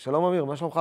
שלום אמיר, מה שלומך?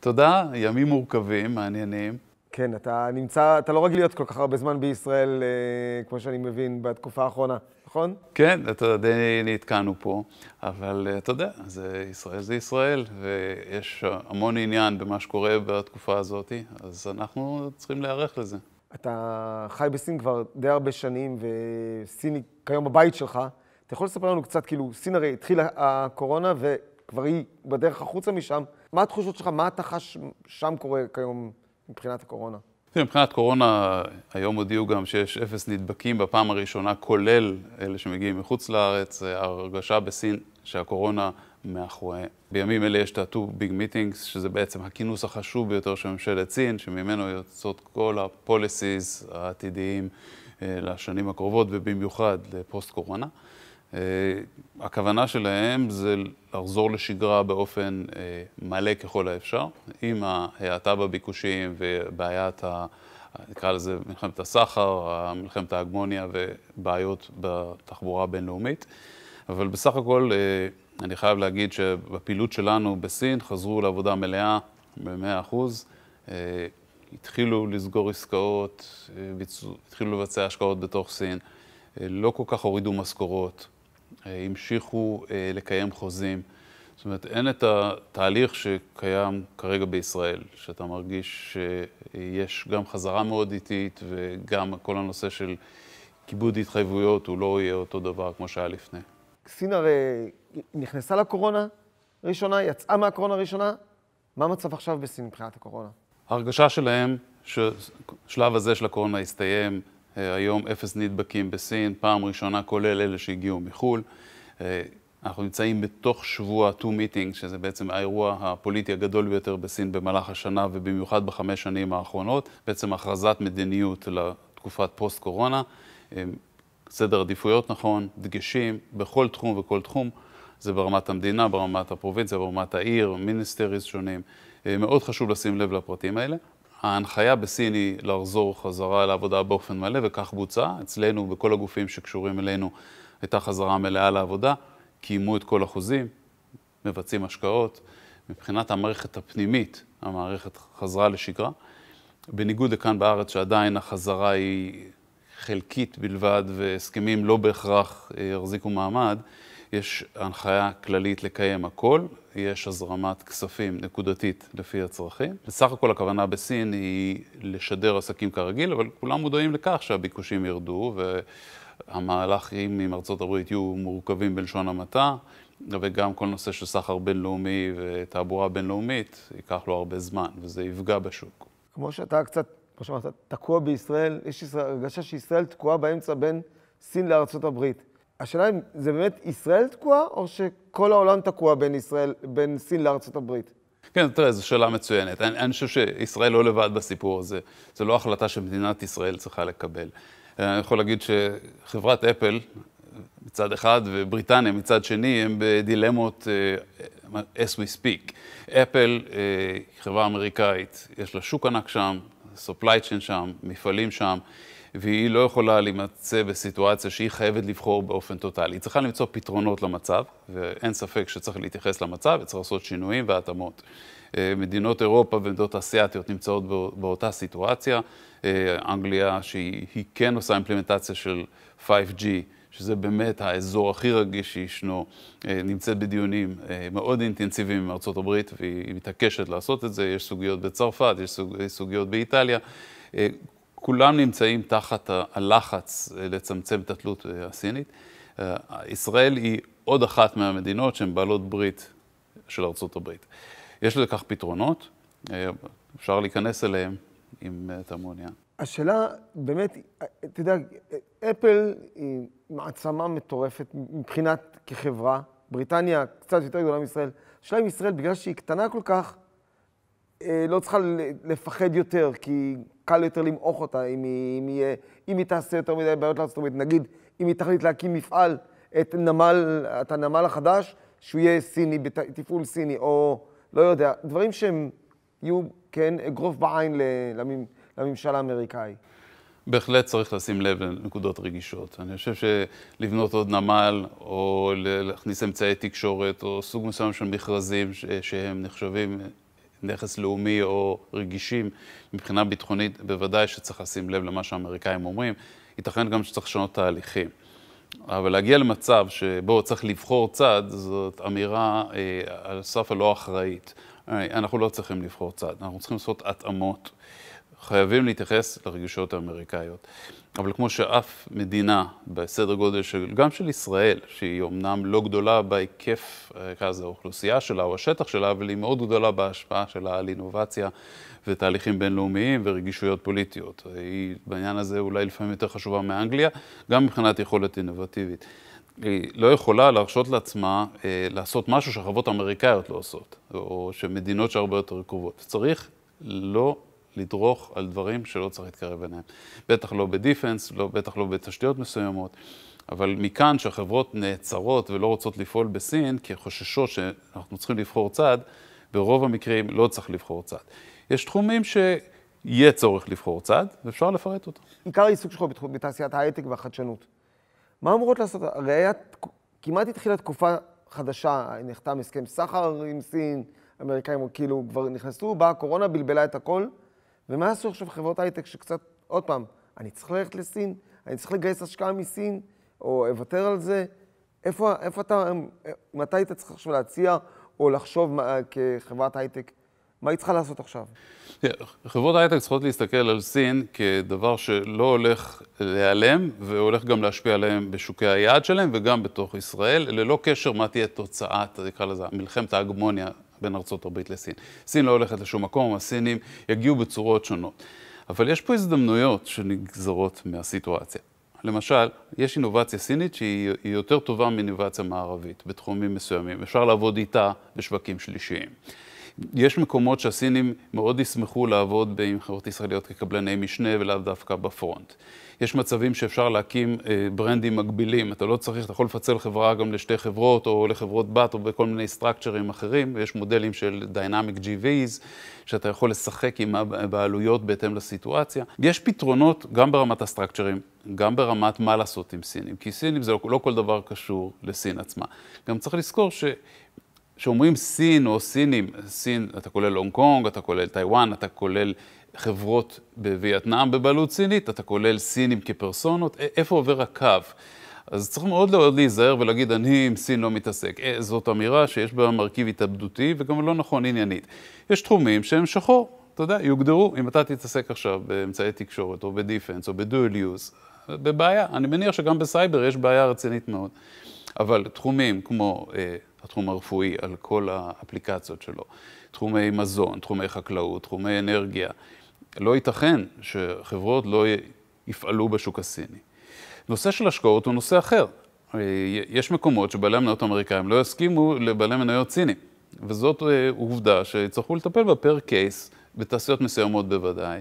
תודה, ימים מורכבים, מעניינים. כן, אתה נמצא, אתה לא רגיל להיות כל כך הרבה זמן בישראל, אה, כמו שאני מבין, בתקופה האחרונה, נכון? כן, אתה יודע, די נתקענו פה, אבל אה, אתה יודע, זה, ישראל זה ישראל, ויש המון עניין במה שקורה בתקופה הזאת, אז אנחנו צריכים להיערך לזה. אתה חי בסין כבר די הרבה שנים, וסין היא כיום הבית שלך. אתה יכול לספר לנו קצת, כאילו, סין הרי התחילה הקורונה, ו... כבר היא בדרך החוצה משם. מה התחושות שלך, מה אתה חש שם קורה כיום מבחינת הקורונה? מבחינת קורונה, היום הודיעו גם שיש אפס נדבקים בפעם הראשונה, כולל אלה שמגיעים מחוץ לארץ. ההרגשה בסין שהקורונה מאחורי. בימים אלה יש את ה-Two Big Meetings, שזה בעצם הכינוס החשוב ביותר של ממשלת סין, שממנו יוצאות כל ה-policies העתידיים אה, לשנים הקרובות, ובמיוחד לפוסט-קורונה. אה, הכוונה שלהם זה לחזור לשגרה באופן אה, מלא ככל האפשר, עם ההאטה בביקושים ובעיית, ה... נקרא לזה מלחמת הסחר, מלחמת ההגמוניה ובעיות בתחבורה הבינלאומית. אבל בסך הכל אה, אני חייב להגיד שבפעילות שלנו בסין חזרו לעבודה מלאה ב-100%. התחילו לסגור עסקאות, התחילו לבצע השקעות בתוך סין, לא כל כך הורידו משכורות. אה, המשיכו אה, לקיים חוזים. זאת אומרת, אין את התהליך שקיים כרגע בישראל, שאתה מרגיש שיש גם חזרה מאוד איטית וגם כל הנושא של כיבוד התחייבויות הוא לא יהיה אותו דבר כמו שהיה לפני. סין הרי נכנסה לקורונה ראשונה, יצאה מהקורונה ראשונה, מה המצב עכשיו בסין מבחינת הקורונה? ההרגשה שלהם ששלב הזה של הקורונה הסתיים, אה, היום אפס נדבקים בסין, פעם ראשונה כולל אלה שהגיעו מחו"ל. אה, אנחנו נמצאים בתוך שבוע ה-2 meeting, שזה בעצם האירוע הפוליטי הגדול ביותר בסין במהלך השנה, ובמיוחד בחמש שנים האחרונות, בעצם הכרזת מדיניות לתקופת פוסט-קורונה, אה, סדר עדיפויות נכון, דגשים בכל תחום וכל תחום, זה ברמת המדינה, ברמת הפרובינציה, ברמת העיר, מיניסטריז שונים. מאוד חשוב לשים לב לפרטים האלה. ההנחיה בסין היא לחזור חזרה לעבודה באופן מלא, וכך בוצע. אצלנו, בכל הגופים שקשורים אלינו, הייתה חזרה מלאה לעבודה, קיימו את כל החוזים, מבצעים השקעות. מבחינת המערכת הפנימית, המערכת חזרה לשגרה. בניגוד לכאן בארץ, שעדיין החזרה היא חלקית בלבד, והסכמים לא בהכרח אה, יחזיקו מעמד, יש הנחיה כללית לקיים הכל, יש הזרמת כספים נקודתית לפי הצרכים. בסך הכל הכוונה בסין היא לשדר עסקים כרגיל, אבל כולם מודעים לכך שהביקושים ירדו והמהלכים עם ארצות הברית יהיו מורכבים בלשון המעטה. וגם כל נושא של סחר בינלאומי ותעבורה בינלאומית ייקח לו הרבה זמן, וזה יפגע בשוק. כמו שאתה קצת, כמו שאמרת, תקוע בישראל, יש הרגשה שישראל תקועה באמצע בין סין לארצות הברית. השאלה אם זה באמת ישראל תקועה, או שכל העולם תקוע בין, ישראל, בין סין לארצות הברית? כן, תראה, זו שאלה מצוינת. אני, אני חושב שישראל לא לבד בסיפור הזה. זו לא החלטה שמדינת ישראל צריכה לקבל. אני יכול להגיד שחברת אפל מצד אחד ובריטניה מצד שני, הם בדילמות uh, as we speak. אפל, אה, היא uh, חברה אמריקאית, יש לה שוק ענק שם, supply chain שם, מפעלים שם. והיא לא יכולה להימצא בסיטואציה שהיא חייבת לבחור באופן טוטאלי. היא צריכה למצוא פתרונות למצב, ואין ספק שצריך להתייחס למצב וצריך לעשות שינויים והתאמות. אה, מדינות אירופה ומדינות אסיאתיות נמצאות באותה סיטואציה. אה, אנגליה, שהיא כן עושה אימפלימנטציה של 5G, שזה באמת האזור הכי רגיש שישנו, אה, נמצאת בדיונים מאוד אינטנסיביים עם ארצות הברית, והיא מתעקשת לעשות את זה. יש סוגיות בצרפת, יש סוגיות באיטליה. כולם נמצאים תחת הלחץ אה, לצמצם את התלות אה, הסינית. אה, ישראל היא עוד אחת מהמדינות שהן בעלות ברית של ארצות הברית. יש לכך פתרונות, אפשר להיכנס אליהם אם אתה מעוניין. השאלה באמת, אתה יודע, אפל היא מעצמה מטורפת מבחינת כחברה, בריטניה קצת יותר גדולה מישראל. השאלה אם ישראל, בגלל שהיא קטנה כל כך, אה, לא צריכה לפחד יותר, כי קל יותר למעוך אותה אם היא, אם היא, אם היא תעשה יותר מדי בעיות לארצות הברית. נגיד, אם היא תחליט להקים מפעל, את, נמל, את הנמל החדש, שהוא יהיה סיני, בתפעול סיני, או לא יודע, דברים שהם יהיו, כן, אגרוף בעין לממשל האמריקאי. בהחלט צריך לשים לב לנקודות רגישות. אני חושב שלבנות עוד נמל, או להכניס אמצעי תקשורת, או סוג מסוים של מכרזים שהם נחשבים נכס לאומי או רגישים מבחינה ביטחונית, בוודאי שצריך לשים לב למה שהאמריקאים אומרים. ייתכן גם שצריך לשנות תהליכים. אבל להגיע למצב שבו צריך לבחור צד, זאת אמירה אה, על סף הלא אחראית. אה, אנחנו לא צריכים לבחור צד, אנחנו צריכים לעשות התאמות. חייבים להתייחס לרגישויות האמריקאיות. אבל כמו שאף מדינה בסדר גודל של, גם של ישראל, שהיא אומנם לא גדולה בהיקף, אה, כזה האוכלוסייה שלה או השטח שלה, אבל היא מאוד גדולה בהשפעה שלה על אינובציה ותהליכים בינלאומיים ורגישויות פוליטיות. היא בעניין הזה אולי לפעמים יותר חשובה מאנגליה, גם מבחינת יכולת אינובטיבית. היא לא יכולה להרשות לעצמה אה, לעשות משהו שהחברות האמריקאיות לא עושות, או שמדינות שהרבה יותר קרובות. צריך לא לדרוך על דברים שלא צריך להתקרב אליהם. בטח לא בדיפנס, לא, בטח לא בתשתיות מסוימות, אבל מכאן שהחברות נעצרות ולא רוצות לפעול בסין, כי חוששות שאנחנו צריכים לבחור צד, ברוב המקרים לא צריך לבחור צד. יש תחומים ש... יהיה צורך לבחור צד, ואפשר לפרט אותו. עיקר העיסוק שלך בתעשיית ההייטק והחדשנות. מה אמורות לעשות? הרי היה, כמעט התחילה תקופה חדשה, נחתם הסכם סחר עם סין, אמריקאים כאילו כבר נכנסו, באה הקורונה, בלבלה את הכל. ומה עשו עכשיו חברות הייטק שקצת, עוד פעם, אני צריך ללכת לסין, אני צריך לגייס השקעה מסין, או אוותר על זה? איפה, איפה אתה, מתי היית צריך עכשיו להציע, או לחשוב מה, כחברת הייטק, מה היא צריכה לעשות עכשיו? חברות הייטק צריכות להסתכל על סין כדבר שלא הולך להיעלם, והולך גם להשפיע עליהם בשוקי היעד שלהם, וגם בתוך ישראל, ללא קשר מה תהיה תוצאת, נקרא לזה, מלחמת ההגמוניה בין ארצות הברית לסין. סין לא הולכת לשום מקום, הסינים יגיעו בצורות שונות. אבל יש פה הזדמנויות שנגזרות מהסיטואציה. למשל, יש אינובציה סינית שהיא יותר טובה מאינובציה מערבית בתחומים מסוימים. אפשר לעבוד איתה בשווקים שלישיים. יש מקומות שהסינים מאוד ישמחו לעבוד עם חברות ישראליות כקבלני משנה ולאו דווקא בפרונט. יש מצבים שאפשר להקים אה, ברנדים מקבילים, אתה לא צריך, אתה יכול לפצל חברה גם לשתי חברות או לחברות בת או בכל מיני סטרקצ'רים אחרים, ויש מודלים של Dynamic GVs, שאתה יכול לשחק עם הבעלויות בהתאם לסיטואציה. יש פתרונות גם ברמת הסטרקצ'רים, גם ברמת מה לעשות עם סינים, כי סינים זה לא, לא כל דבר קשור לסין עצמה. גם צריך לזכור ש... כשאומרים סין או סינים, סין, אתה כולל הונג קונג, אתה כולל טיוואן, אתה כולל חברות בווייטנאם בבעלות סינית, אתה כולל סינים כפרסונות, איפה עובר הקו? אז צריך מאוד מאוד להיזהר ולהגיד, אני עם סין לא מתעסק. זאת אמירה שיש בה מרכיב התאבדותי וגם לא נכון עניינית. יש תחומים שהם שחור, אתה יודע, יוגדרו, אם אתה תתעסק עכשיו באמצעי תקשורת או בדיפנס או בדואל יוז, בבעיה. אני מניח שגם בסייבר יש בעיה רצינית מאוד. אבל תחומים כמו אה, התחום הרפואי, על כל האפליקציות שלו. תחומי מזון, תחומי חקלאות, תחומי אנרגיה. לא ייתכן שחברות לא יפעלו בשוק הסיני. נושא של השקעות הוא נושא אחר. אה, יש מקומות שבעלי המניות האמריקאים לא יסכימו לבעלי מניות סינים, וזאת אה, עובדה שיצטרכו לטפל בה פר קייס, בתעשיות מסוימות בוודאי.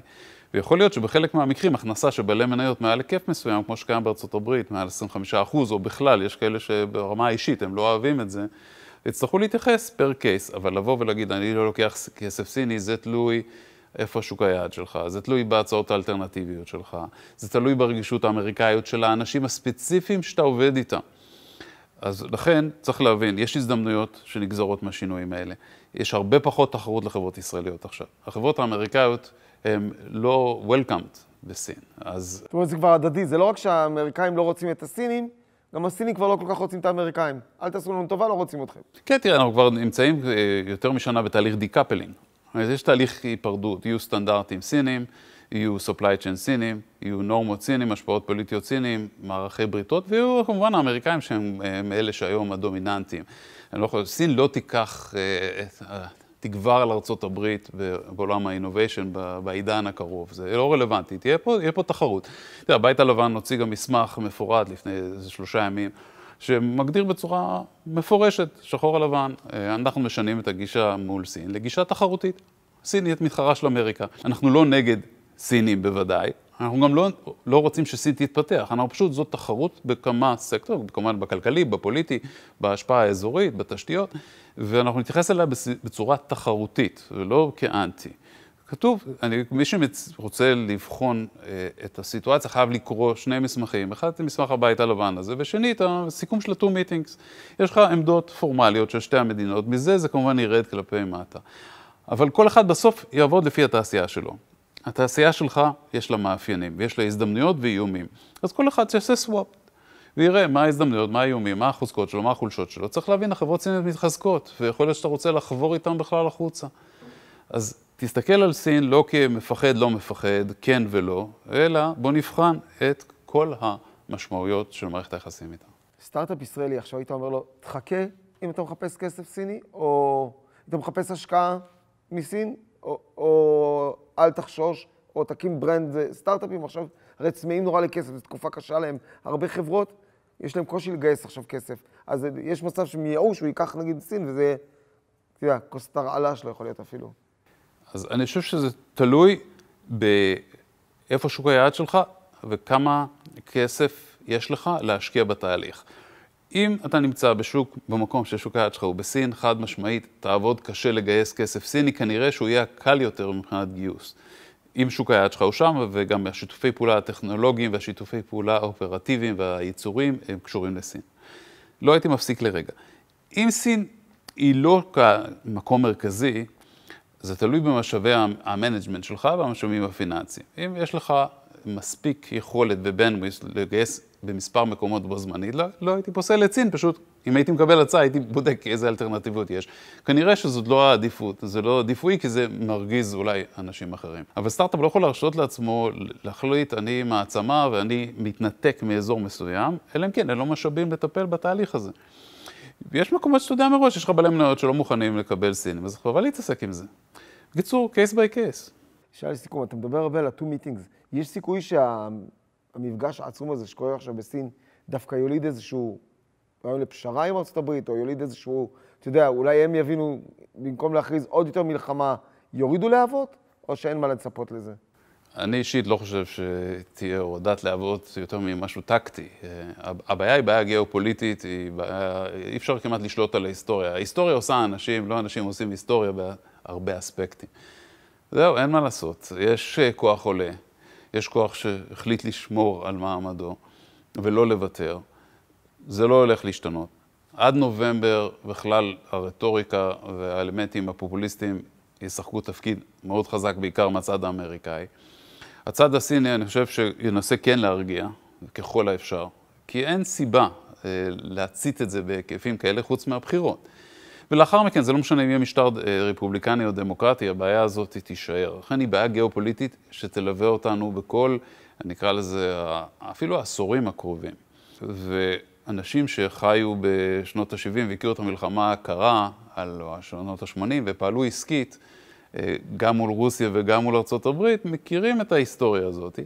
ויכול להיות שבחלק מהמקרים הכנסה של בעלי מניות מעל היקף מסוים, כמו שקיים בארצות הברית, מעל 25% אחוז, או בכלל, יש כאלה שברמה האישית הם לא אוהבים את זה, יצטרכו להתייחס פר קייס, אבל לבוא ולהגיד, אני לא לוקח כסף סיני, זה תלוי איפה שוק היעד שלך, זה תלוי בהצעות האלטרנטיביות שלך, זה תלוי ברגישות האמריקאיות של האנשים הספציפיים שאתה עובד איתם. אז לכן, צריך להבין, יש הזדמנויות שנגזרות מהשינויים האלה. יש הרבה פחות תחרות לחברות ישראליות עכשיו. החברות האמריקאיות... הם לא וולקאמפט בסין. אז... זאת אומרת, זה כבר הדדי, זה לא רק שהאמריקאים לא רוצים את הסינים, גם הסינים כבר לא כל כך רוצים את האמריקאים. אל תעשו לנו טובה, לא רוצים אתכם. כן, תראה, אנחנו כבר נמצאים אה, יותר משנה בתהליך דיקפלינג. אז יש תהליך היפרדות, יהיו סטנדרטים סינים, יהיו supply chain סינים, יהיו נורמות סינים, השפעות פוליטיות סינים, מערכי בריתות, ויהיו כמובן האמריקאים שהם אה, אלה שהיום הדומיננטיים. אני לא יכול, סין לא תיקח אה, את... תגבר על ארצות הברית ובעולם האינוביישן בעידן הקרוב. זה לא רלוונטי, תהיה פה, תהיה פה תחרות. תראה, הבית הלבן הוציא גם מסמך מפורט לפני איזה שלושה ימים, שמגדיר בצורה מפורשת, שחור על לבן, אה, אנחנו משנים את הגישה מול סין לגישה תחרותית. סין היא את מתחרה של אמריקה. אנחנו לא נגד סינים בוודאי, אנחנו גם לא, לא רוצים שסין תתפתח, אנחנו פשוט, זאת תחרות בכמה סקטור, כמובן בכלכלי, בפוליטי, בהשפעה האזורית, בתשתיות, ואנחנו נתייחס אליה בצורה תחרותית, ולא כאנטי. כתוב, אני, מי שרוצה לבחון אה, את הסיטואציה חייב לקרוא שני מסמכים, אחד את מסמך הבית הלבן הזה, ושני את הסיכום של ה-two meetings. יש לך עמדות פורמליות של שתי המדינות, מזה זה כמובן ירד כלפי מטה. אבל כל אחד בסוף יעבוד לפי התעשייה שלו. התעשייה שלך, יש לה מאפיינים, ויש לה הזדמנויות ואיומים. אז כל אחד שיעשה סוואפ, ויראה מה ההזדמנויות, מה האיומים, מה החוזקות שלו, מה החולשות שלו. צריך להבין, החברות סיניות מתחזקות, ויכול להיות שאתה רוצה לחבור איתן בכלל החוצה. אז תסתכל על סין לא כמפחד, לא מפחד, כן ולא, אלא בוא נבחן את כל המשמעויות של מערכת היחסים איתה. סטארט-אפ ישראלי, עכשיו היית אומר לו, תחכה אם אתה מחפש כסף סיני, או אתה מחפש השקעה מסין, או, או אל תחשוש, או תקים ברנד סטארט-אפים, עכשיו הרי צמאים נורא לכסף, זו תקופה קשה להם. הרבה חברות, יש להם קושי לגייס עכשיו כסף. אז יש מצב שהם שמייאוש, הוא ייקח נגיד סין, וזה אתה יודע, כוס תרעלה שלו יכול להיות אפילו. אז אני חושב שזה תלוי באיפה שוק היעד שלך וכמה כסף יש לך להשקיע בתהליך. אם אתה נמצא בשוק, במקום ששוק היד שלך הוא בסין, חד משמעית, תעבוד קשה לגייס כסף סיני, כנראה שהוא יהיה קל יותר מבחינת גיוס. אם שוק היד שלך הוא שם, וגם השיתופי פעולה הטכנולוגיים והשיתופי פעולה האופרטיביים והייצורים, הם קשורים לסין. לא הייתי מפסיק לרגע. אם סין היא לא מקום מרכזי, זה תלוי במשאבי המנג'מנט שלך והמשאבים הפיננסיים. אם יש לך מספיק יכולת ובנדוויס לגייס במספר מקומות בו זמנית, לא, לא הייתי פוסל את סין, פשוט אם הייתי מקבל הצעה הייתי בודק איזה אלטרנטיבות יש. כנראה שזאת לא העדיפות, זה לא דיפוי כי זה מרגיז אולי אנשים אחרים. אבל סטארט-אפ לא יכול להרשות לעצמו להחליט אני מעצמה ואני מתנתק מאזור מסוים, אלא אם כן אין לו לא משאבים לטפל בתהליך הזה. יש מקומות שאתה יודע מראש, יש לך בעלי מניות שלא מוכנים לקבל סינים, אז חבל להתעסק עם זה. בקיצור, קייס ביי קייס. שאלה לסיכום, אתה מדבר הרבה על ה 2 meetings. יש סיכוי שה... המפגש העצום הזה שקורה עכשיו בסין, דווקא יוליד איזשהו רעיון לא לפשרה עם ארה"ב, או יוליד איזשהו, אתה יודע, אולי הם יבינו, במקום להכריז עוד יותר מלחמה, יורידו להבות, או שאין מה לצפות לזה? אני אישית לא חושב שתהיה הורדת להבות יותר ממשהו טקטי. אה, הבעיה היא בעיה גיאופוליטית, היא בעיה, אי אפשר כמעט לשלוט על ההיסטוריה. ההיסטוריה עושה אנשים, לא אנשים עושים היסטוריה בהרבה אספקטים. זהו, אין מה לעשות. יש אה, כוח עולה. יש כוח שהחליט לשמור על מעמדו ולא לוותר. זה לא הולך להשתנות. עד נובמבר בכלל הרטוריקה והאלמנטים הפופוליסטיים ישחקו תפקיד מאוד חזק, בעיקר מהצד האמריקאי. הצד הסיני, אני חושב שינסה כן להרגיע, ככל האפשר, כי אין סיבה אה, להצית את זה בהיקפים כאלה חוץ מהבחירות. ולאחר מכן, זה לא משנה אם יהיה משטר אה, רפובליקני או דמוקרטי, הבעיה הזאת תישאר. לכן היא בעיה גיאופוליטית שתלווה אותנו בכל, נקרא לזה, אפילו העשורים הקרובים. ואנשים שחיו בשנות ה-70 והכירו את המלחמה הקרה, על השנות ה-80, ופעלו עסקית, אה, גם מול רוסיה וגם מול ארה״ב, מכירים את ההיסטוריה הזאת.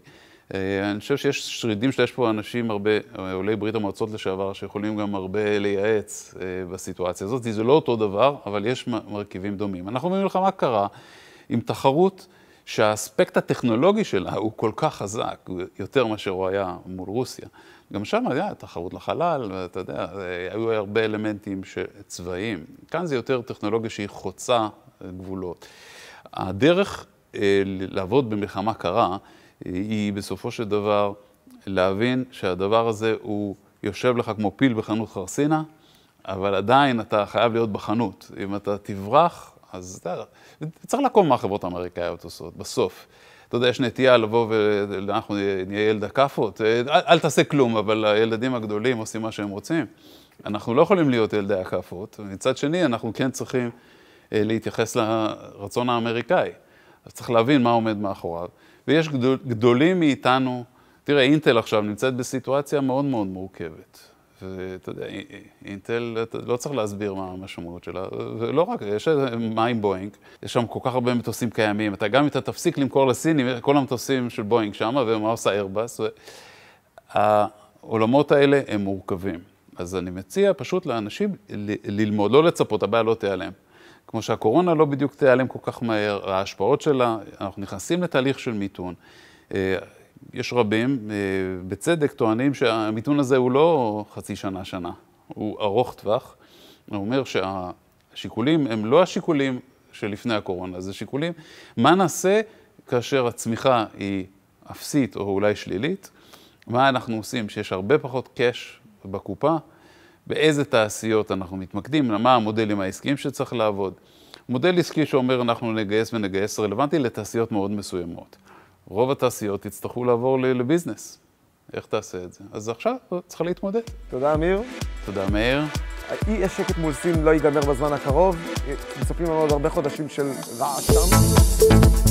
אה, אני חושב שיש שרידים שיש פה אנשים הרבה, אה, עולי ברית המועצות לשעבר, שיכולים גם הרבה לייעץ אה, בסיטואציה הזאת. זה לא אותו דבר, אבל יש מרכיבים דומים. אנחנו במלחמה קרה עם תחרות שהאספקט הטכנולוגי שלה הוא כל כך חזק, יותר מאשר הוא היה מול רוסיה. גם שם היה תחרות לחלל, ואתה יודע, היו הרבה אלמנטים צבאיים. כאן זה יותר טכנולוגיה שהיא חוצה גבולות. הדרך לעבוד במלחמה קרה, היא בסופו של דבר להבין שהדבר הזה הוא יושב לך כמו פיל בחנות חרסינה, אבל עדיין אתה חייב להיות בחנות. אם אתה תברח, אז אתה... צריך לעקוב מה החברות האמריקאיות עושות, בסוף. אתה יודע, יש נטייה לבוא ואנחנו נהיה ילד הכאפות. אל, אל תעשה כלום, אבל הילדים הגדולים עושים מה שהם רוצים. אנחנו לא יכולים להיות ילדי הכאפות. ומצד שני, אנחנו כן צריכים אה, להתייחס לרצון האמריקאי. אז צריך להבין מה עומד מאחוריו. ויש גדול, גדולים מאיתנו, תראה, אינטל עכשיו נמצאת בסיטואציה מאוד מאוד מורכבת. ואתה יודע, אינטל, אתה לא צריך להסביר מה המשמעות שלה, ולא רק, יש מים בואינג, יש שם כל כך הרבה מטוסים קיימים, אתה גם אם אתה תפסיק למכור לסינים, כל המטוסים של בואינג שם, ומה עושה איירבאס, והעולמות האלה הם מורכבים. אז אני מציע פשוט לאנשים ל- ללמוד, לא לצפות, הבעיה לא תיעלם. כמו שהקורונה לא בדיוק תיעלם כל כך מהר, ההשפעות שלה, אנחנו נכנסים לתהליך של מיתון. אה, יש רבים, אה, בצדק, טוענים שהמיתון הזה הוא לא חצי שנה, שנה, הוא ארוך טווח. הוא אומר שהשיקולים הם לא השיקולים שלפני הקורונה, זה שיקולים מה נעשה כאשר הצמיחה היא אפסית או אולי שלילית, מה אנחנו עושים כשיש הרבה פחות קאש בקופה, באיזה תעשיות אנחנו מתמקדים, מה המודלים העסקיים שצריך לעבוד. מודל עסקי שאומר אנחנו נגייס ונגייס רלוונטי לתעשיות מאוד מסוימות. רוב התעשיות יצטרכו לעבור לביזנס. איך תעשה את זה? אז עכשיו צריך להתמודד. תודה, אמיר. תודה, מאיר. האי השקט מול סין לא ייגמר בזמן הקרוב. מצפים לנו עוד הרבה חודשים של רעש שם.